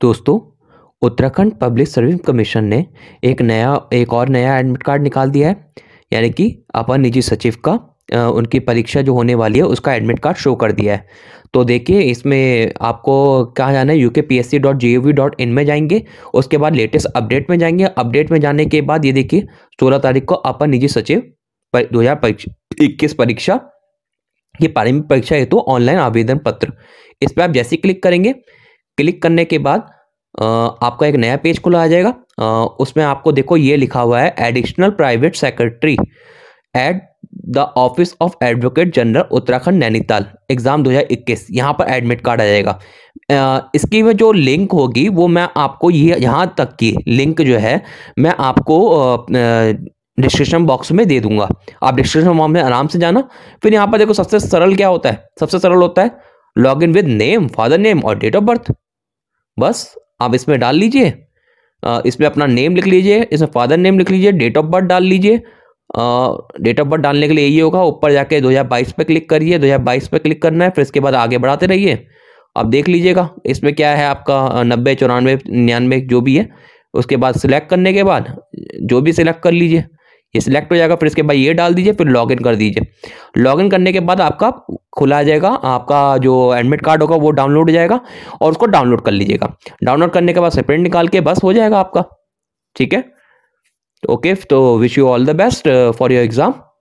दोस्तों Uttarakhand public service commission ने एक नया एक और नया एडमिट कार्ड निकाल दिया है यानी कि अपर निजी सचिव का उनकी परीक्षा जो होने वाली है उसका एडमिट कार्ड शो कर दिया है तो देखिए इसमें आपको कहाँ जाना है U K P S C dot G O V dot in में जाएंगे उसके बाद लेटेस्ट अपडेट में जाएंगे अपडेट में जाने के बाद ये देखिए सोलह तारीख को अपर निजी सचिव दो हज़ार इक्कीस परीक्षा ये प्रारंभिक परीक्षा हेतु ऑनलाइन आवेदन पत्र इस पर आप जैसे क्लिक करेंगे क्लिक करने के बाद आपका एक नया पेज खुला आ जाएगा उसमें आपको देखो ये लिखा हुआ है additional private secretary at the office of advocate general Uttarakhand Nainital exam 2021 यहाँ पर एडमिट कार्ड आ जाएगा इसकी में जो लिंक होगी वो मैं आपको ये यहाँ तक की लिंक जो है मैं आपको डिस्क्रिप्शन बॉक्स में दे दूंगा आप डिस्क्रिप्शन बॉक्स में आराम से जाना फिर यहाँ पर देखो सबसे सरल क्या होता है सबसे सरल होता है log in with name father name और डेट ऑफ बर्थ बस आप इसमें डाल लीजिए इसमें अपना नेम लिख लीजिए इसमें फादर नेम लिख लीजिए डेट ऑफ बर्थ डाल लीजिए डेट ऑफ बर्थ डालने के लिए यही होगा ऊपर जाके 2022 पे क्लिक करिए 2022 पे क्लिक करना है फिर इसके बाद आगे बढ़ाते रहिए आप देख लीजिएगा इसमें क्या है आपका नब्बे चौरानवे निन्यानवे जो भी है उसके बाद सिलेक्ट करने के बाद जो भी सिलेक्ट कर लीजिए ये सिलेक्ट हो जाएगा फिर इसके बाद ये डाल दीजिए फिर लॉगिन कर दीजिए लॉगिन करने के बाद आपका खुला आ जाएगा आपका जो एडमिट कार्ड होगा वो डाउनलोड हो जाएगा और उसको डाउनलोड कर लीजिएगा डाउनलोड करने के बाद से निकाल के बस हो जाएगा आपका ठीक है ओके तो wish you all the best for your exam